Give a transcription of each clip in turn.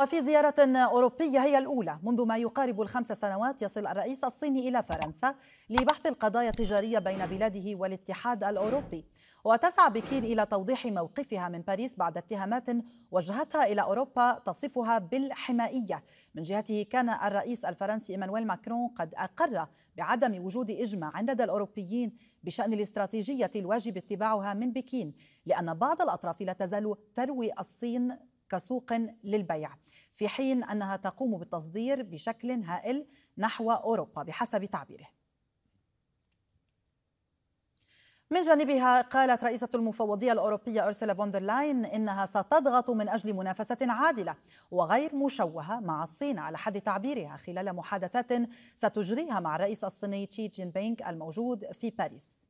وفي زيارة أوروبية هي الأولى منذ ما يقارب الخمس سنوات يصل الرئيس الصيني إلى فرنسا لبحث القضايا التجارية بين بلاده والاتحاد الأوروبي وتسعى بكين إلى توضيح موقفها من باريس بعد اتهامات وجهتها إلى أوروبا تصفها بالحمائية من جهته كان الرئيس الفرنسي إيمانويل ماكرون قد أقر بعدم وجود إجماع لدى الأوروبيين بشأن الاستراتيجية الواجب اتباعها من بكين لأن بعض الأطراف لا تزال تروي الصين كسوق للبيع في حين أنها تقوم بالتصدير بشكل هائل نحو أوروبا بحسب تعبيره من جانبها قالت رئيسة المفوضية الأوروبية أرسلا فوندرلاين إنها ستضغط من أجل منافسة عادلة وغير مشوهة مع الصين على حد تعبيرها خلال محادثات ستجريها مع الرئيس الصيني تشي جين بينغ الموجود في باريس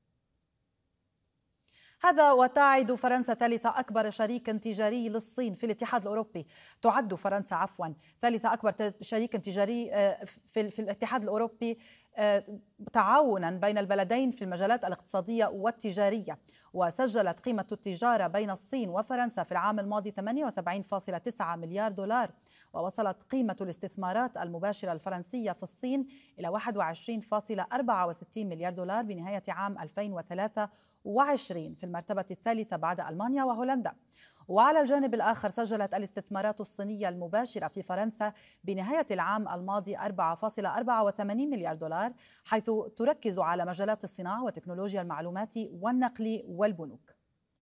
هذا وتعد فرنسا ثالث أكبر شريك تجاري للصين في الاتحاد الأوروبي تعد فرنسا عفوا ثالث أكبر شريك تجاري آه، في الاتحاد الأوروبي آه، تعاونا بين البلدين في المجالات الاقتصادية والتجارية وسجلت قيمة التجارة بين الصين وفرنسا في العام الماضي 78.9 مليار دولار ووصلت قيمة الاستثمارات المباشرة الفرنسية في الصين إلى 21.64 مليار دولار بنهاية عام 2023 في المرتبة الثالثة بعد ألمانيا وهولندا وعلى الجانب الآخر سجلت الاستثمارات الصينية المباشرة في فرنسا بنهاية العام الماضي 4.84 مليار دولار حيث تركز على مجالات الصناعة وتكنولوجيا المعلومات والنقل والبنوك